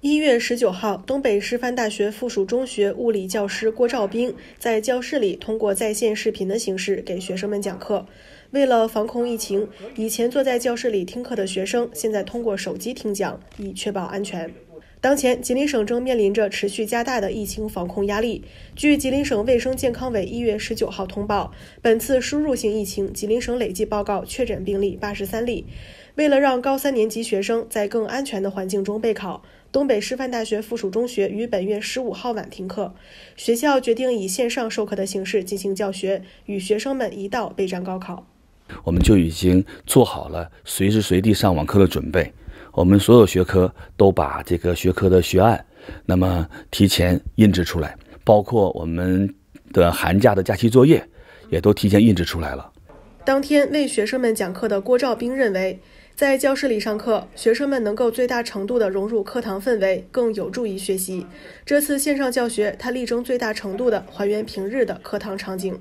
一月十九号，东北师范大学附属中学物理教师郭兆兵在教室里通过在线视频的形式给学生们讲课。为了防控疫情，以前坐在教室里听课的学生，现在通过手机听讲，以确保安全。当前，吉林省正面临着持续加大的疫情防控压力。据吉林省卫生健康委一月十九号通报，本次输入性疫情，吉林省累计报告确诊病例八十三例。为了让高三年级学生在更安全的环境中备考，东北师范大学附属中学于本月十五号晚停课，学校决定以线上授课的形式进行教学，与学生们一道备战高考。我们就已经做好了随时随地上网课的准备。我们所有学科都把这个学科的学案，那么提前印制出来，包括我们的寒假的假期作业，也都提前印制出来了。当天为学生们讲课的郭兆兵认为，在教室里上课，学生们能够最大程度地融入课堂氛围，更有助于学习。这次线上教学，他力争最大程度地还原平日的课堂场景。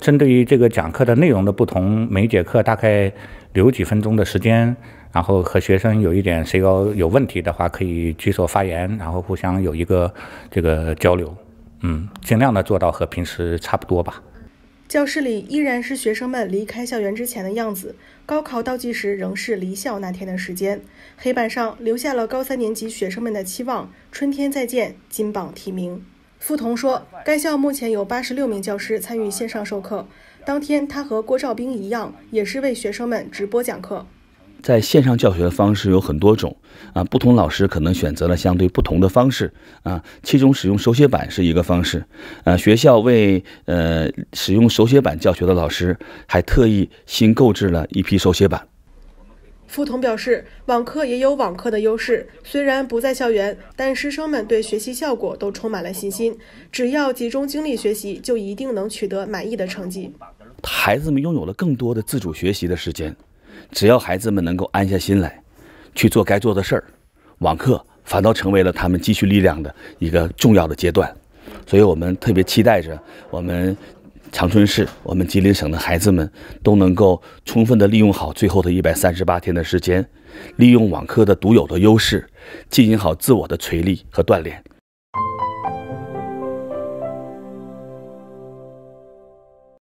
针对于这个讲课的内容的不同，每节课大概留几分钟的时间，然后和学生有一点，谁要有问题的话可以举手发言，然后互相有一个这个交流，嗯，尽量的做到和平时差不多吧。教室里依然是学生们离开校园之前的样子，高考倒计时仍是离校那天的时间，黑板上留下了高三年级学生们的期望：春天再见，金榜题名。傅彤说，该校目前有八十六名教师参与线上授课。当天，他和郭兆兵一样，也是为学生们直播讲课。在线上教学的方式有很多种啊，不同老师可能选择了相对不同的方式啊。其中，使用手写板是一个方式。呃，学校为呃使用手写板教学的老师，还特意新购置了一批手写板。付彤表示，网课也有网课的优势，虽然不在校园，但师生们对学习效果都充满了信心。只要集中精力学习，就一定能取得满意的成绩。孩子们拥有了更多的自主学习的时间，只要孩子们能够安下心来去做该做的事儿，网课反倒成为了他们积蓄力量的一个重要的阶段。所以我们特别期待着我们。长春市，我们吉林省的孩子们都能够充分地利用好最后的一百三十八天的时间，利用网课的独有的优势，进行好自我的锤炼和锻炼。